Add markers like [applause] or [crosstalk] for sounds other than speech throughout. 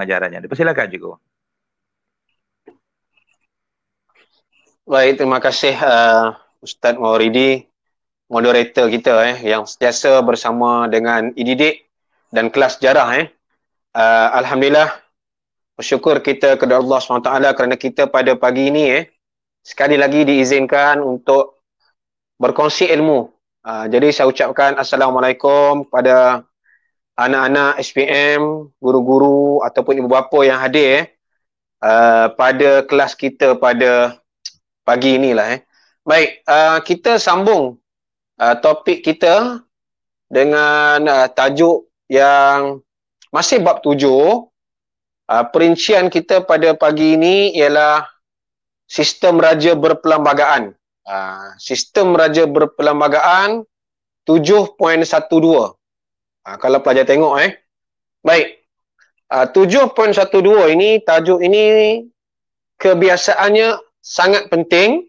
pengajarannya. Dipersilakan cikgu. Baik, terima kasih uh, Ustaz Mawaridi, moderator kita eh, yang setiasa bersama dengan ididik e dan kelas sejarah. Eh. Uh, Alhamdulillah, bersyukur kita kepada Allah SWT kerana kita pada pagi ini eh, sekali lagi diizinkan untuk berkongsi ilmu. Uh, jadi saya ucapkan Assalamualaikum kepada anak-anak SPM, guru-guru ataupun ibu bapa yang hadir eh, uh, pada kelas kita pada pagi inilah. Eh. Baik, uh, kita sambung uh, topik kita dengan uh, tajuk yang masih bab tujuh. Uh, perincian kita pada pagi ini ialah sistem raja berpelambagaan. Uh, sistem raja berpelambagaan 7.12. Ha, kalau pelajar tengok eh. Baik. Ha, ah, 7.12 ini, tajuk ini kebiasaannya sangat penting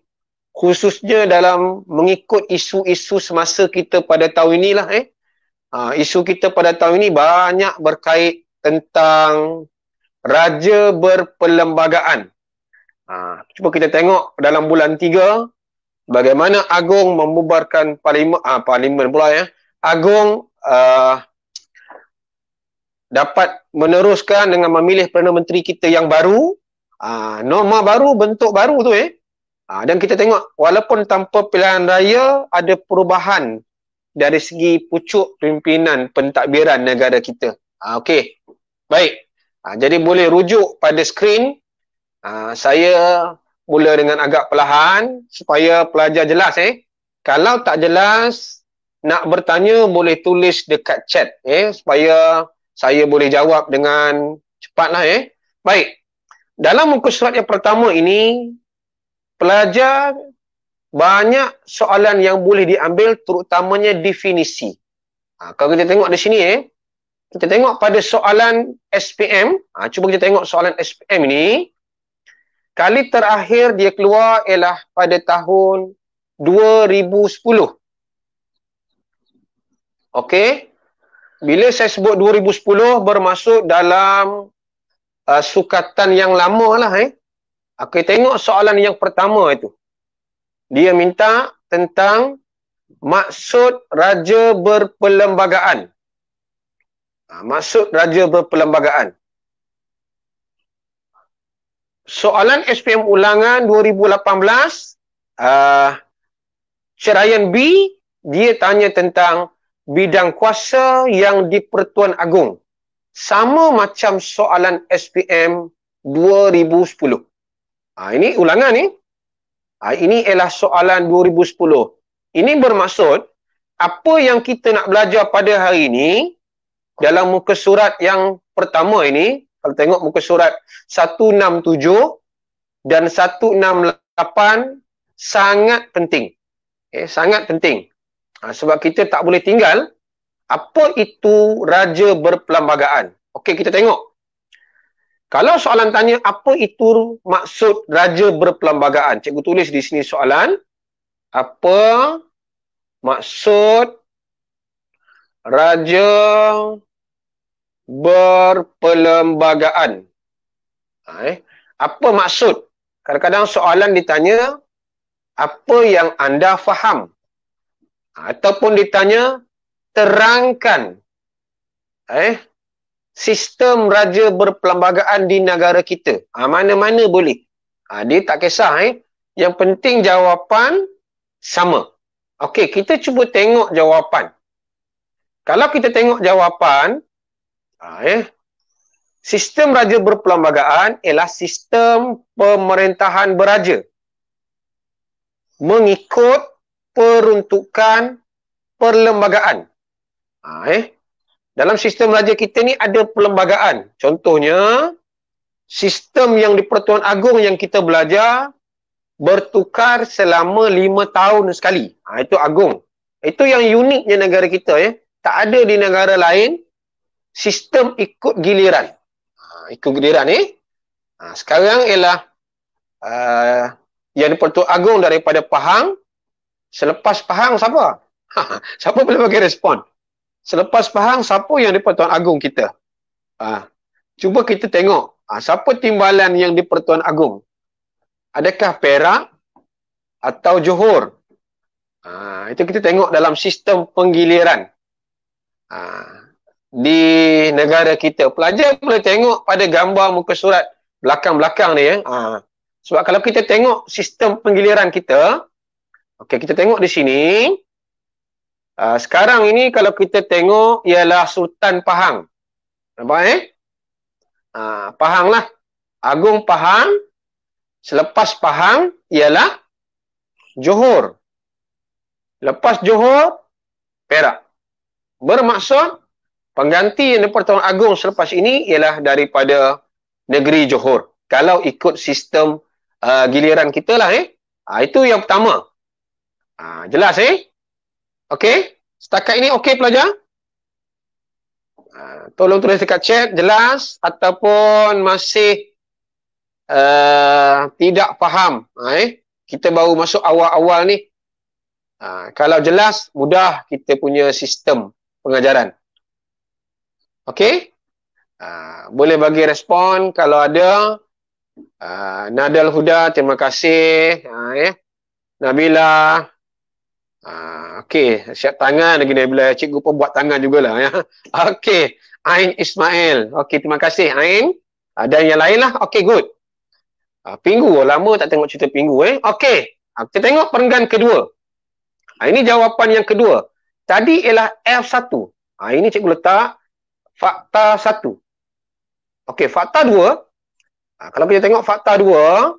khususnya dalam mengikut isu-isu semasa kita pada tahun inilah eh. Ha, isu kita pada tahun ini banyak berkait tentang raja berperlembagaan. Ha, cuba kita tengok dalam bulan tiga bagaimana agung membubarkan parlimen ha, parlimen pula ya. Agung uh, dapat meneruskan dengan memilih Perdana Menteri kita yang baru uh, ah, norma baru, bentuk baru tu eh uh, dan kita tengok walaupun tanpa pilihan raya ada perubahan dari segi pucuk pimpinan pentadbiran negara kita uh, ah, ok, baik uh, jadi boleh rujuk pada skrin uh, saya mula dengan agak perlahan supaya pelajar jelas eh kalau tak jelas nak bertanya boleh tulis dekat chat eh supaya saya boleh jawab dengan cepatlah eh. Baik. Dalam muka surat yang pertama ini pelajar banyak soalan yang boleh diambil terutamanya definisi. Ha, kalau kita tengok di sini eh kita tengok pada soalan SPM, ha, cuba kita tengok soalan SPM ini. Kali terakhir dia keluar ialah pada tahun 2010. Okey bila saya sebut 2010 bermasuk dalam uh, sukatan yang lama lah eh. Aku tengok soalan yang pertama itu. Dia minta tentang maksud raja berperlembagaan. Ha, maksud raja berperlembagaan. Soalan SPM ulangan 2018, uh, Cerayan B, dia tanya tentang bidang kuasa yang di-Pertuan Agong. Sama macam soalan SPM 2010. Ha, ini ulangan ni. Ha, ini ialah soalan 2010. Ini bermaksud apa yang kita nak belajar pada hari ini dalam muka surat yang pertama ini, kalau tengok muka surat 167 dan 168 sangat penting. Okay, eh, sangat penting. Ha, sebab kita tak boleh tinggal apa itu raja berpelambagaan. Okey, kita tengok. Kalau soalan tanya apa itu maksud raja berpelambagaan. Cikgu tulis di sini soalan. Apa maksud raja berpelambagaan? Ha, eh. Apa maksud? Kadang-kadang soalan ditanya apa yang anda faham ataupun ditanya terangkan eh sistem raja berperlembagaan di negara kita ha, mana-mana boleh ha, dia tak kisah eh yang penting jawapan sama okey kita cuba tengok jawapan kalau kita tengok jawapan ha, eh sistem raja berperlembagaan ialah sistem pemerintahan beraja mengikut peruntukan perlembagaan. Ha, eh? Dalam sistem belajar kita ni ada perlembagaan. Contohnya, sistem yang di Pertuan Agung yang kita belajar bertukar selama lima tahun sekali. Ha, itu agung. Itu yang uniknya negara kita. Eh? Tak ada di negara lain sistem ikut giliran. Ha, ikut giliran ni. Eh? Ha, sekarang ialah uh, yang di Pertuan Agung daripada Pahang Selepas Pahang siapa? [laughs] siapa boleh bagi respon? Selepas Pahang siapa yang dipertuan agung kita? Ha, cuba kita tengok ha, siapa timbalan yang di dipertuan agung? Adakah Perak atau Johor? Ha, itu kita tengok dalam sistem penggiliran. Ha, di negara kita pelajar boleh tengok pada gambar muka surat belakang-belakang ni ya. Ha. Sebab kalau kita tengok sistem penggiliran kita, Okey, kita tengok di sini. Uh, sekarang ini kalau kita tengok ialah Sultan Pahang. Nampak eh? Uh, Pahang lah. Agung Pahang. Selepas Pahang ialah Johor. Lepas Johor, Perak. Bermaksud pengganti yang dipertuan Agung selepas ini ialah daripada negeri Johor. Kalau ikut sistem uh, giliran kita lah eh. Uh, itu yang pertama. Ha, jelas eh? Okey? Setakat ini okey pelajar? Ha, tolong tulis dekat chat jelas ataupun masih uh, tidak faham. Ha, eh? Kita baru masuk awal-awal ni. Ha, kalau jelas, mudah kita punya sistem pengajaran. Okey? Uh, boleh bagi respon kalau ada uh, Nadal Huda terima kasih uh, ya. Nabila Ah, okey, siap tangan lagi ni bila cikgu pun buat tangan jugalah ya. [laughs] Okey, Ain Ismail. Okey, terima kasih Ain. ada ah, yang lain lah. Okey, good. Uh, ah, pinggu, oh, lama tak tengok cerita Pinggu eh. Okey, uh, kita tengok perenggan kedua. Uh, ini jawapan yang kedua. Tadi ialah F1. Uh, ini cikgu letak fakta satu. Okey, fakta dua. Uh, kalau kita tengok fakta dua,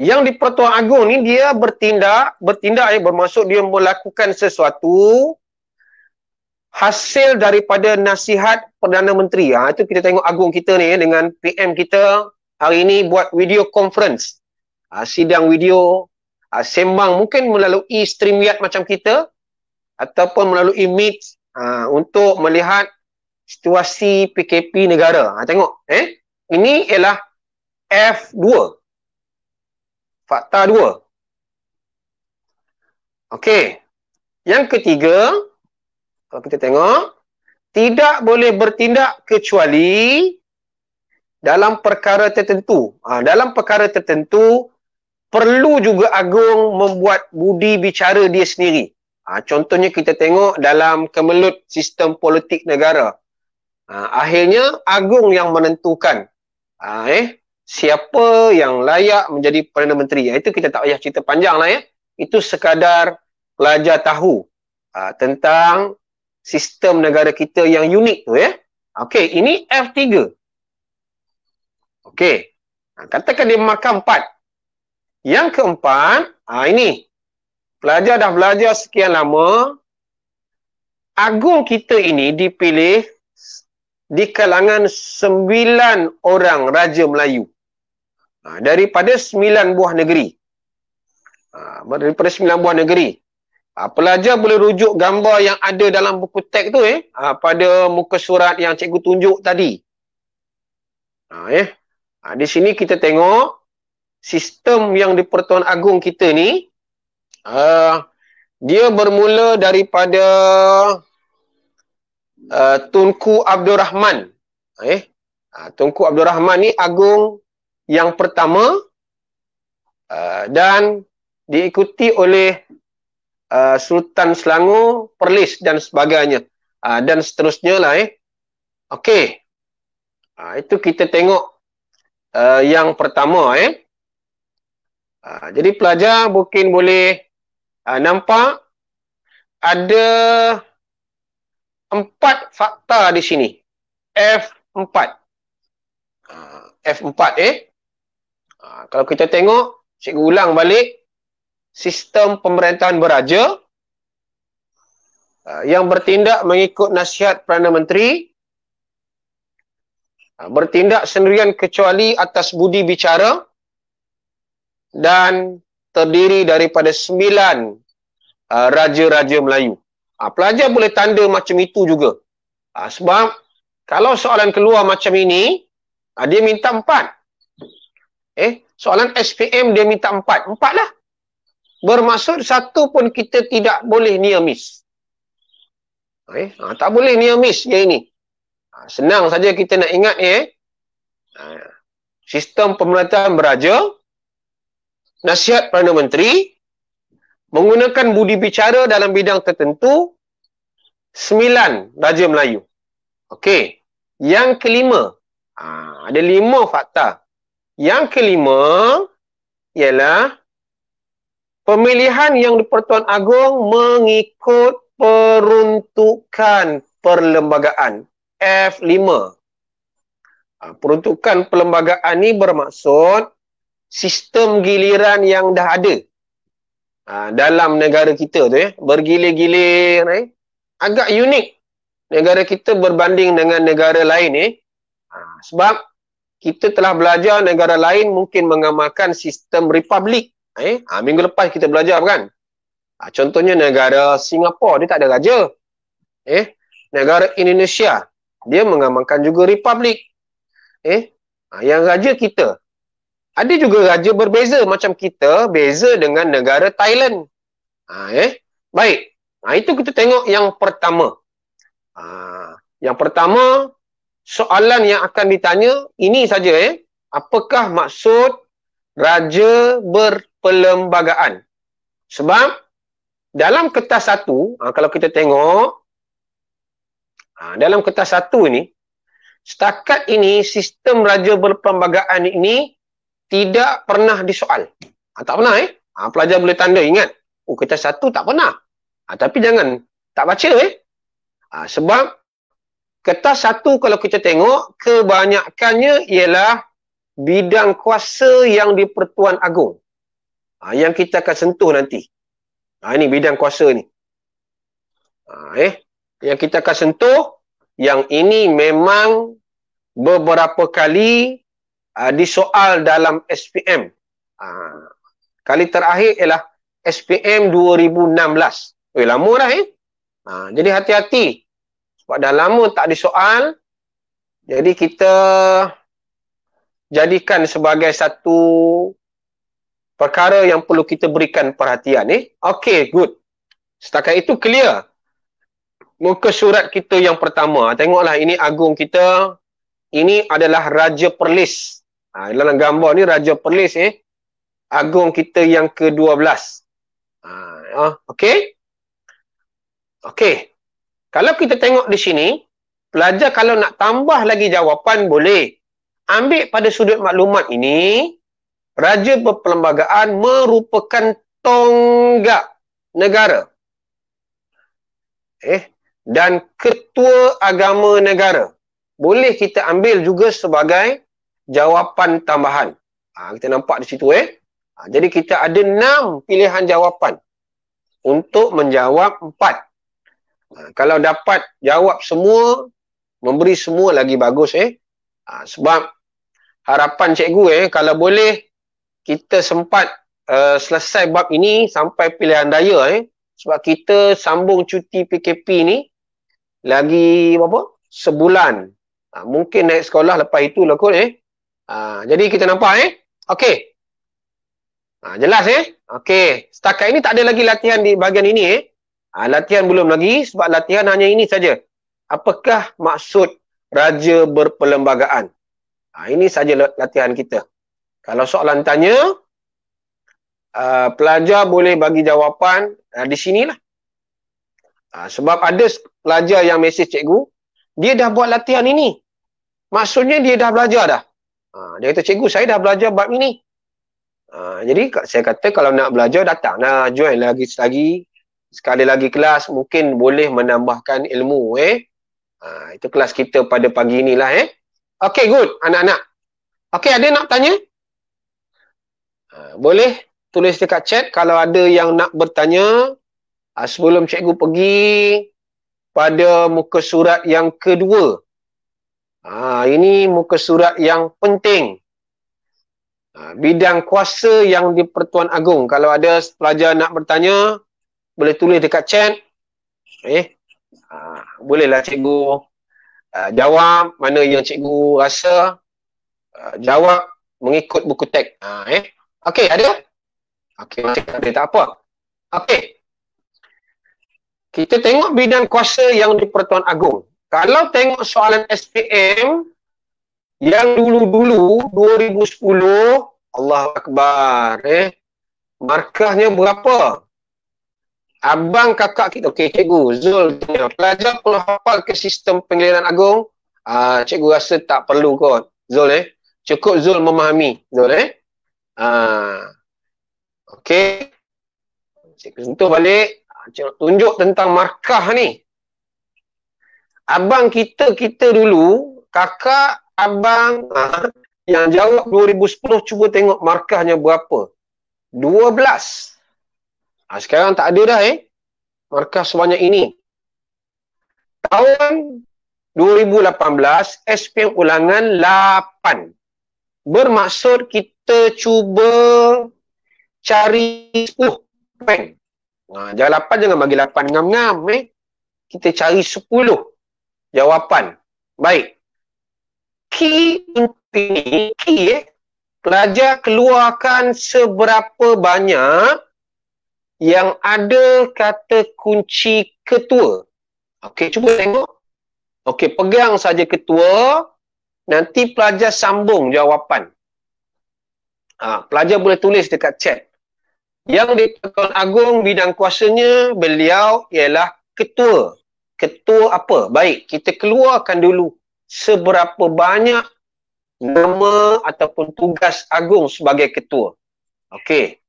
yang di Pertuan Agung ni dia bertindak, bertindak ya bermaksud dia melakukan sesuatu hasil daripada nasihat Perdana Menteri. Ha, itu kita tengok Agung kita ni dengan PM kita hari ini buat video conference. Ha, sidang video, ha, sembang mungkin melalui stream yard macam kita ataupun melalui meet ha, untuk melihat situasi PKP negara. Ha, tengok. eh Ini ialah F2. Fakta dua. Okey. Yang ketiga, kalau kita tengok, tidak boleh bertindak kecuali dalam perkara tertentu. Ha, dalam perkara tertentu, perlu juga agung membuat budi bicara dia sendiri. Ha, contohnya kita tengok dalam kemelut sistem politik negara. Ha, akhirnya agung yang menentukan. Ha, eh, siapa yang layak menjadi Perdana Menteri. Ya, Itu kita tak payah cerita panjang lah ya. Itu sekadar pelajar tahu ha, tentang sistem negara kita yang unik tu ya. Okey, ini F3. Okey. Ha, katakan dia markah 4. Yang keempat, ha, ini. Pelajar dah belajar sekian lama. Agung kita ini dipilih di kalangan sembilan orang Raja Melayu. Ha, daripada sembilan buah negeri. Ha, daripada sembilan buah negeri. Ha, pelajar boleh rujuk gambar yang ada dalam buku teks tu eh. Ha, pada muka surat yang cikgu tunjuk tadi. Ha, eh. ha, di sini kita tengok sistem yang di Pertuan Agung kita ni. Ha, dia bermula daripada uh, Tunku Abdul Rahman. Ha, eh. Ha, Tunku Abdul Rahman ni agung yang pertama uh, dan diikuti oleh uh, Sultan Selangor, Perlis dan sebagainya uh, dan seterusnya lah eh. Okey, uh, itu kita tengok uh, yang pertama eh. Uh, jadi pelajar mungkin boleh uh, nampak ada empat fakta di sini. F4. Uh, F4 eh. Ha, kalau kita tengok, cikgu ulang balik, sistem pemerintahan beraja ha, yang bertindak mengikut nasihat Perdana Menteri, ha, bertindak sendirian kecuali atas budi bicara dan terdiri daripada sembilan ha, raja-raja Melayu. Ha, pelajar boleh tanda macam itu juga. Ha, sebab kalau soalan keluar macam ini, ha, dia minta empat. Eh, soalan SPM dia minta empat. Empat lah. Bermaksud satu pun kita tidak boleh near miss. Eh, ha, tak boleh near miss yang ini. Ha, senang saja kita nak ingat ni eh. Ha, sistem pemerintahan beraja. Nasihat Perdana Menteri. Menggunakan budi bicara dalam bidang tertentu. Sembilan Raja Melayu. Okey. Yang kelima. Ha, ada lima fakta yang kelima ialah pemilihan yang di-Pertuan Agong mengikut peruntukan perlembagaan F5. Ha, peruntukan perlembagaan ni bermaksud sistem giliran yang dah ada ha, dalam negara kita tu ya bergilir-gilir eh. agak unik negara kita berbanding dengan negara lain ni eh. ha, sebab kita telah belajar negara lain mungkin mengamalkan sistem republik. Eh? Ha, minggu lepas kita belajar kan? Ha, contohnya negara Singapura, dia tak ada raja. Eh? Negara Indonesia, dia mengamalkan juga republik. Eh? Ha, yang raja kita, ada juga raja berbeza macam kita, beza dengan negara Thailand. Ha, eh? Baik, ha, itu kita tengok yang pertama. Ha, yang pertama, soalan yang akan ditanya ini saja eh apakah maksud raja berperlembagaan sebab dalam kertas satu ha, kalau kita tengok ha, dalam kertas satu ini setakat ini sistem raja berperlembagaan ini tidak pernah disoal ha, tak pernah eh pelajar boleh tanda ingat oh kertas satu tak pernah tapi jangan tak baca eh sebab Kertas satu kalau kita tengok, kebanyakannya ialah bidang kuasa yang di Pertuan Agung Ha, yang kita akan sentuh nanti. Ha, ini bidang kuasa ni. Ha, eh. Yang kita akan sentuh, yang ini memang beberapa kali ha, disoal dalam SPM. Ha, kali terakhir ialah SPM 2016. Eh, lama dah eh. Ha, jadi hati-hati. Sebab dah lama tak ada soal. Jadi kita jadikan sebagai satu perkara yang perlu kita berikan perhatian ni. Eh? okay, good. Setakat itu clear. Muka surat kita yang pertama. Tengoklah ini agung kita. Ini adalah Raja Perlis. Ha, dalam gambar ni Raja Perlis eh. Agung kita yang ke-12. Ha, ya, okay? Okay. Kalau kita tengok di sini, pelajar kalau nak tambah lagi jawapan boleh. Ambil pada sudut maklumat ini, raja perlembagaan merupakan tonggak negara. Eh, dan ketua agama negara. Boleh kita ambil juga sebagai jawapan tambahan. Ha, kita nampak di situ eh. Ha, jadi kita ada enam pilihan jawapan untuk menjawab empat. Ha, kalau dapat jawab semua memberi semua lagi bagus eh ha, sebab harapan cikgu eh kalau boleh kita sempat uh, selesai bab ini sampai pilihan daya eh sebab kita sambung cuti PKP ni lagi apa sebulan ha, mungkin naik sekolah lepas itu lah kot eh ha, jadi kita nampak eh okey ha, jelas eh okey setakat ini tak ada lagi latihan di bahagian ini eh Ha, latihan belum lagi sebab latihan hanya ini saja. Apakah maksud raja berperlembagaan? Ha, ini saja latihan kita. Kalau soalan tanya, uh, pelajar boleh bagi jawapan uh, di sinilah. Uh, sebab ada pelajar yang mesej cikgu, dia dah buat latihan ini. Maksudnya dia dah belajar dah. Ha, dia kata, cikgu saya dah belajar bab ini. Ha, jadi saya kata kalau nak belajar, datanglah. Join lagi-lagi sekali lagi kelas mungkin boleh menambahkan ilmu eh. Ha, itu kelas kita pada pagi inilah eh. Okay good anak-anak. Okay ada nak tanya? Ha, boleh tulis dekat chat kalau ada yang nak bertanya. Ha, sebelum cikgu pergi pada muka surat yang kedua. Ha, ini muka surat yang penting. Ha, bidang kuasa yang di Pertuan agung Kalau ada pelajar nak bertanya, boleh tulis dekat chat eh ha, bolehlah cikgu uh, jawab mana yang cikgu rasa uh, jawab mengikut buku teks ha, eh okey ada okey tak ada tak apa okey kita tengok bidang kuasa yang di Pertuan agung. kalau tengok soalan SPM yang dulu-dulu 2010 Allah Akbar eh markahnya berapa abang kakak kita, okey cikgu Zul, pelajar perlu hafal ke sistem pengiliran agung? Ah, cikgu rasa tak perlu kot. Zul eh. Cukup Zul memahami. Zul eh. Ah. Uh, okey. Cikgu sentuh balik. Ah, cikgu tunjuk tentang markah ni. Abang kita kita dulu, kakak abang uh, yang jawab 2010 cuba tengok markahnya berapa. Ha, sekarang tak ada dah eh. Markah sebanyak ini. Tahun 2018, SPM ulangan 8. Bermaksud kita cuba cari 10 peng. Ha, jangan 8, jangan bagi 8 ngam-ngam eh. Kita cari 10 jawapan. Baik. Key ini, key eh. Pelajar keluarkan seberapa banyak yang ada kata kunci ketua. Okey, cuba tengok. Okey, pegang saja ketua. Nanti pelajar sambung jawapan. Ha, pelajar boleh tulis dekat chat. Yang di agung bidang kuasanya beliau ialah ketua. Ketua apa? Baik, kita keluarkan dulu seberapa banyak nama ataupun tugas agung sebagai ketua. Okey.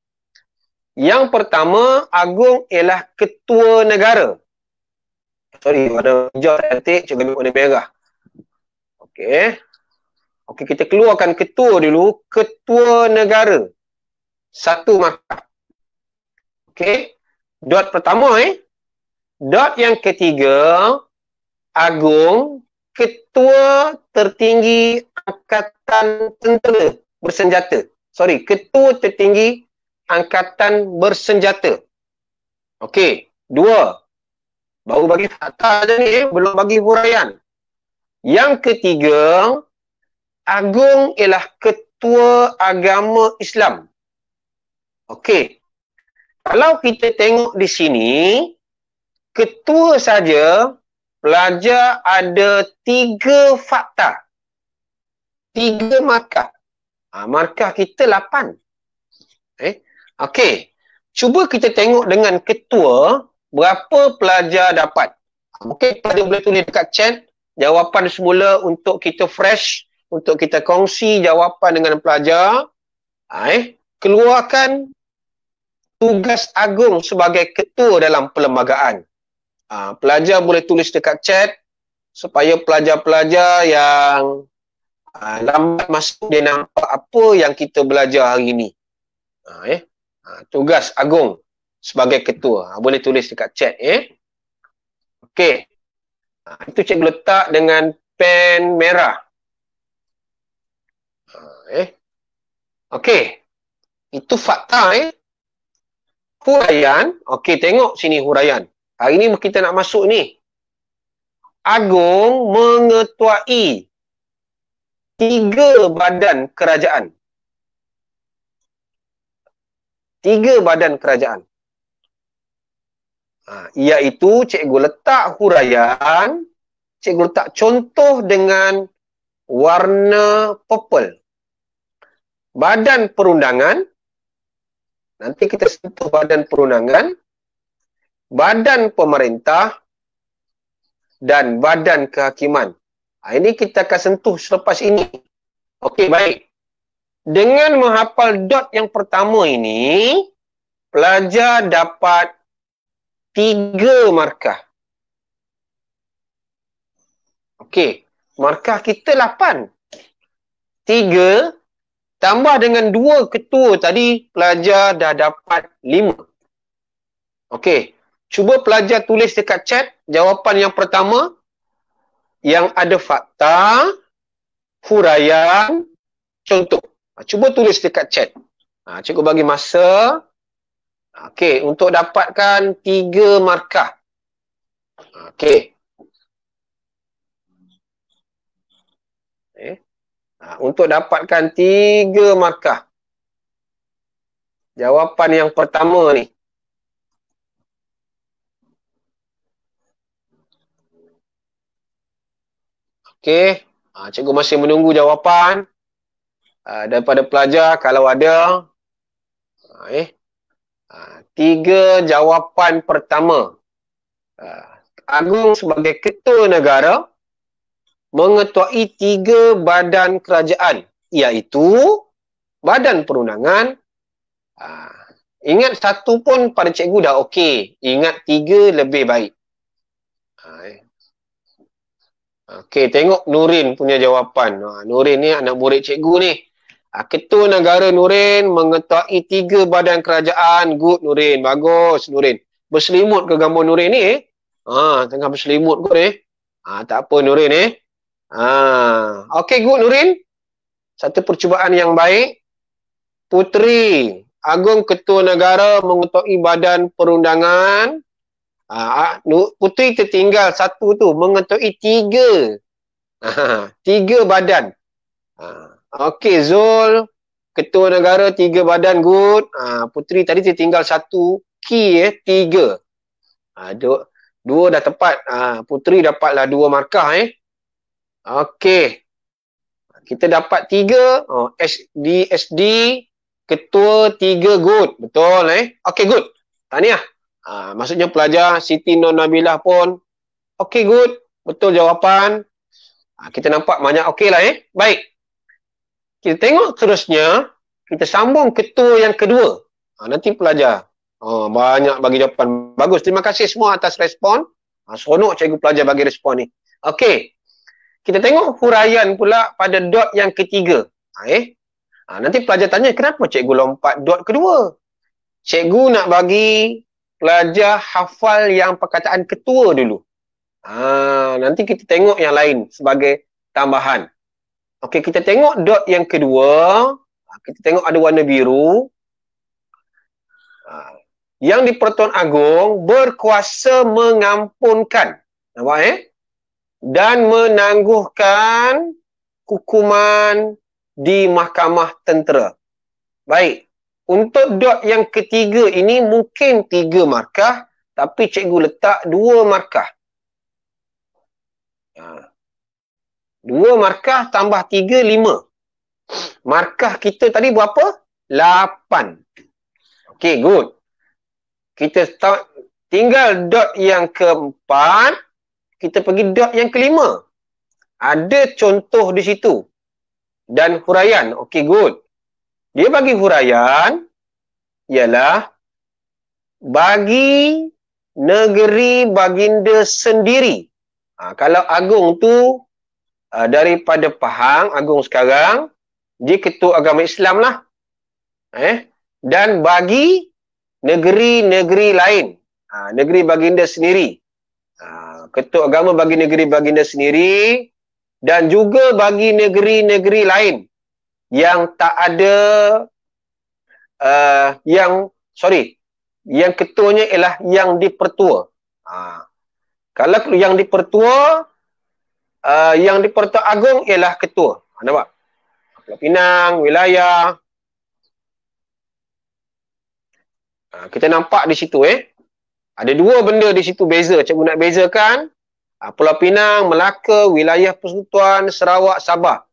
Yang pertama, agung ialah ketua negara. Sorry, ada hijau cantik, cuba ambil warna merah. Okey. Okey, kita keluarkan ketua dulu. Ketua negara. Satu maka. Okey. Dot pertama eh. Dot yang ketiga, agung ketua tertinggi angkatan tentera bersenjata. Sorry, ketua tertinggi angkatan bersenjata. Okey, dua. Baru bagi fakta saja ni, belum bagi huraian. Yang ketiga, agung ialah ketua agama Islam. Okey. Kalau kita tengok di sini, ketua saja pelajar ada tiga fakta. Tiga markah. Ha, markah kita lapan. Okey. Cuba kita tengok dengan ketua berapa pelajar dapat. Okey, pelajar boleh tulis dekat chat jawapan semula untuk kita fresh, untuk kita kongsi jawapan dengan pelajar. Ha, eh. Keluarkan tugas agung sebagai ketua dalam perlembagaan. Ha, pelajar boleh tulis dekat chat supaya pelajar-pelajar yang ha, lambat masuk dia nampak apa yang kita belajar hari ini. Ha, ah, eh. Ha, tugas agung sebagai ketua. Ha, boleh tulis dekat chat ya. Eh? Okey. Ha, itu cikgu letak dengan pen merah. Ha, eh. Okey. Itu fakta eh. Huraian, okey tengok sini huraian. Hari ini kita nak masuk ni. Agung mengetuai tiga badan kerajaan tiga badan kerajaan. Ha, iaitu cikgu letak huraian, cikgu letak contoh dengan warna purple. Badan perundangan, nanti kita sentuh badan perundangan, badan pemerintah dan badan kehakiman. Ha, ini kita akan sentuh selepas ini. Okey, baik. Dengan menghafal dot yang pertama ini, pelajar dapat tiga markah. Okey, markah kita lapan. Tiga, tambah dengan dua ketua tadi, pelajar dah dapat lima. Okey, cuba pelajar tulis dekat chat jawapan yang pertama. Yang ada fakta, huraian, contoh. Ha, cuba tulis dekat chat. Ha, cikgu bagi masa. Okey, untuk dapatkan tiga markah. Okey. Okay. Eh? Ah, ha, untuk dapatkan tiga markah. Jawapan yang pertama ni. Okey. Ha, cikgu masih menunggu jawapan. Ah, daripada pelajar kalau ada ah, eh ah, tiga jawapan pertama Agung sebagai ketua negara mengetuai tiga badan kerajaan iaitu badan perundangan ingat satu pun pada cikgu dah okey ingat tiga lebih baik eh. Okey, tengok Nurin punya jawapan. Ha, Nurin ni anak murid cikgu ni. Ah, Ketua Negara Nurin mengetuai tiga badan kerajaan. Good Nurin. Bagus Nurin. Berselimut ke gambar Nurin ni eh? Ha, tengah berselimut kot eh. Ha, tak apa Nurin eh. Ha. Okay good Nurin. Satu percubaan yang baik. Puteri Agung Ketua Negara mengetuai badan perundangan. Ha, puteri tertinggal satu tu mengetuai tiga. Ha, [laughs] tiga badan. Ha, Okey Zul, Ketua Negara tiga badan good. Ha, ah, Puteri tadi dia tinggal satu key eh, tiga. Ha, ah, dua, dua dah tepat. Ha, ah, Puteri dapatlah dua markah eh. Okey. Kita dapat tiga. Oh, SD, SD, Ketua tiga good. Betul eh. Okey good. Tahniah. Ha, maksudnya pelajar Siti Nur Nabilah pun. Okey good. Betul jawapan. Ha, kita nampak banyak okey lah eh. Baik. Kita tengok terusnya, kita sambung ketua yang kedua. Ha, nanti pelajar. Ha, banyak bagi jawapan. Bagus. Terima kasih semua atas respon. Ha, seronok cikgu pelajar bagi respon ni. Okey. Kita tengok huraian pula pada dot yang ketiga. Ha, eh? ha, nanti pelajar tanya, kenapa cikgu lompat dot kedua? Cikgu nak bagi pelajar hafal yang perkataan ketua dulu. Ha, nanti kita tengok yang lain sebagai tambahan. Okey, kita tengok dot yang kedua. Ha, kita tengok ada warna biru. Ha, yang di Pertuan Agong berkuasa mengampunkan. Nampak eh? Dan menangguhkan hukuman di mahkamah tentera. Baik. Untuk dot yang ketiga ini mungkin tiga markah. Tapi cikgu letak dua markah. Haa. Dua markah tambah tiga, lima. Markah kita tadi berapa? Lapan. Okay, good. Kita tinggal dot yang keempat. Kita pergi dot yang kelima. Ada contoh di situ. Dan huraian. Okay, good. Dia bagi huraian ialah bagi negeri baginda sendiri. Ha, kalau agung tu uh, daripada Pahang Agung sekarang di ketua agama Islam lah. Eh? Dan bagi negeri-negeri lain. Ha, negeri baginda sendiri. Ha, ketua agama bagi negeri baginda sendiri dan juga bagi negeri-negeri lain yang tak ada uh, yang sorry yang ketuanya ialah yang dipertua. Ha. Kalau yang dipertua uh, yang di Pertuan Agong ialah ketua. Ha, nampak? Pulau Pinang, wilayah. Uh, kita nampak di situ eh. Ada dua benda di situ beza. Cikgu nak bezakan. Uh, Pulau Pinang, Melaka, wilayah Persekutuan, Sarawak, Sabah.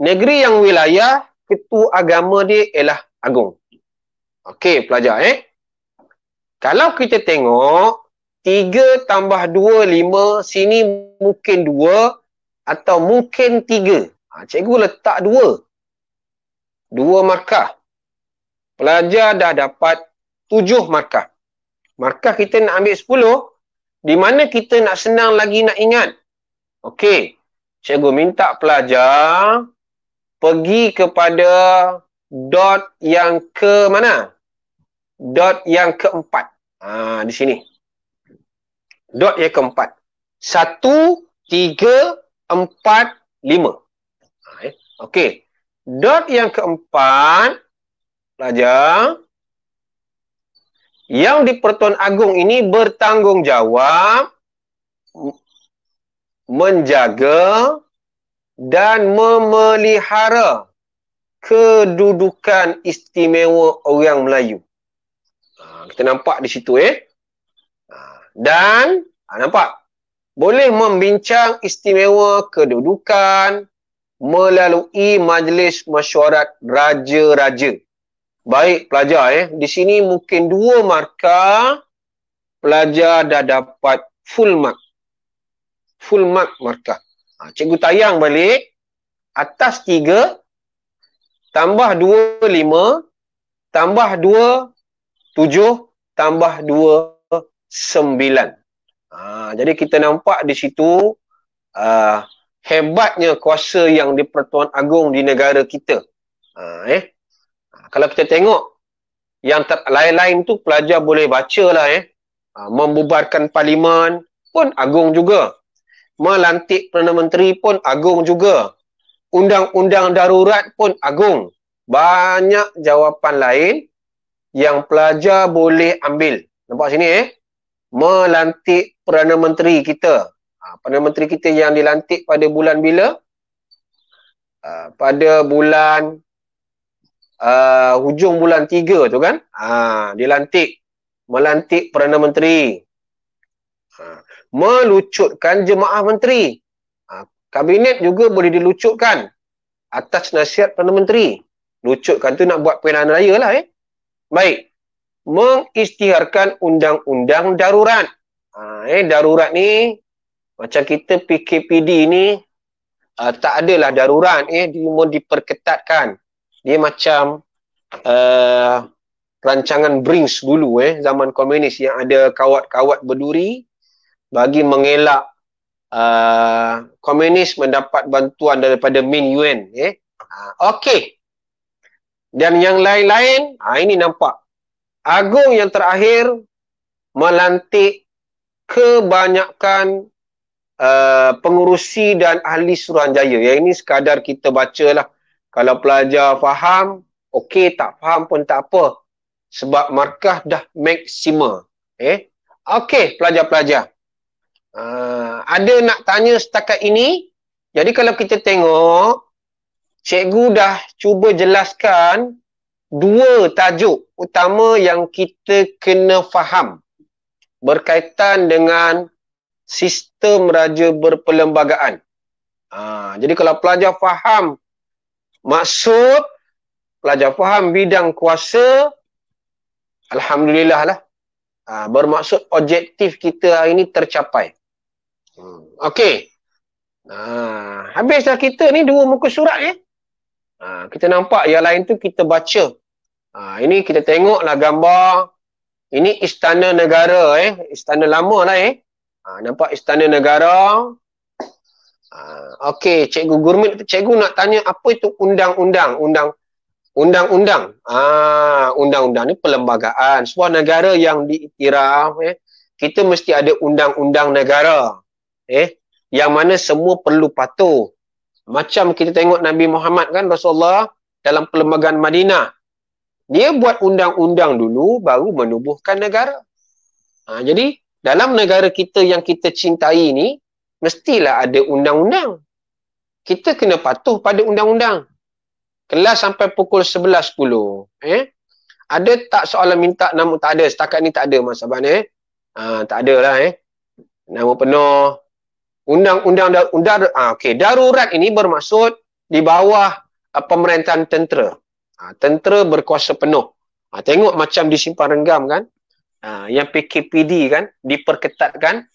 Negeri yang wilayah, ketua agama dia ialah Agong. Okey, pelajar eh. Kalau kita tengok, 3 tambah 2, 5. Sini mungkin 2 atau mungkin tiga. Ha, cikgu letak dua. Dua markah. Pelajar dah dapat tujuh markah. Markah kita nak ambil sepuluh. Di mana kita nak senang lagi nak ingat. Okey. Cikgu minta pelajar pergi kepada dot yang ke mana? Dot yang keempat. Ha, di sini. Dot yang keempat. Satu, tiga, empat, lima. Okey. Dot yang keempat, pelajar, yang di Pertuan Agung ini bertanggungjawab menjaga dan memelihara kedudukan istimewa orang Melayu. Ha, kita nampak di situ eh. Ha, dan, ha, nampak? boleh membincang istimewa kedudukan melalui majlis mesyuarat raja-raja. Baik pelajar eh, di sini mungkin dua markah pelajar dah dapat full mark. Full mark markah. Ha, cikgu tayang balik atas tiga tambah dua lima tambah dua tujuh tambah dua sembilan. Ha, jadi kita nampak di situ uh, hebatnya kuasa yang di dipertuan agung di negara kita. Ha, eh. Kalau kita tengok yang lain-lain tu pelajar boleh baca lah eh. Ha, membubarkan parlimen pun agung juga. Melantik Perdana Menteri pun agung juga. Undang-undang darurat pun agung. Banyak jawapan lain yang pelajar boleh ambil. Nampak sini eh. Melantik Perdana Menteri kita. Ha, Perdana Menteri kita yang dilantik pada bulan bila? Uh, pada bulan uh, hujung bulan tiga tu kan? Uh, dilantik. Melantik Perdana Menteri. Uh, melucutkan jemaah menteri. Uh, kabinet juga boleh dilucutkan atas nasihat Perdana Menteri. Lucutkan tu nak buat penahan raya lah eh. Baik. mengistiharkan undang-undang darurat. Ha, eh darurat ni macam kita PKPD ni uh, tak adalah darurat eh dia mahu diperketatkan dia macam uh, rancangan Brings dulu eh zaman komunis yang ada kawat-kawat berduri bagi mengelak uh, komunis mendapat bantuan daripada Min Yuan eh uh, okey dan yang lain-lain uh, ini nampak agung yang terakhir melantik kebanyakan uh, pengurusi dan ahli Suruhanjaya. Yang ini sekadar kita bacalah. Kalau pelajar faham, okey tak faham pun tak apa. Sebab markah dah maksima. Eh? Okey pelajar-pelajar. Uh, ada nak tanya setakat ini? Jadi kalau kita tengok, cikgu dah cuba jelaskan dua tajuk utama yang kita kena faham berkaitan dengan sistem raja berperlembagaan. Ha, jadi kalau pelajar faham maksud, pelajar faham bidang kuasa, Alhamdulillah lah. Ha, bermaksud objektif kita hari ini tercapai. Hmm, Okey. Ha, habislah kita ni dua muka surat ya. Ha, kita nampak yang lain tu kita baca. Ha, ini kita tengoklah gambar ini istana negara eh. Istana lama lah eh. Ha, nampak istana negara. Ha, Okey, Cikgu Gurmit, Cikgu nak tanya apa itu undang-undang? Undang Undang-undang. Ah, ha, undang-undang ni perlembagaan. Sebuah negara yang diiktiraf eh. Kita mesti ada undang-undang negara. Eh, yang mana semua perlu patuh. Macam kita tengok Nabi Muhammad kan Rasulullah dalam perlembagaan Madinah dia buat undang-undang dulu baru menubuhkan negara. Ha, jadi dalam negara kita yang kita cintai ni mestilah ada undang-undang. Kita kena patuh pada undang-undang. Kelas sampai pukul 11.10. Eh? Ada tak soalan minta nama tak ada? Setakat ni tak ada masa Abang eh? Ha, tak ada lah eh. Nama penuh. Undang-undang dar- undar- ha, okay. darurat ini bermaksud di bawah uh, pemerintahan tentera. Ha, tentera berkuasa penuh. Ha, tengok macam disimpan renggam kan. Ha, yang PKPD kan diperketatkan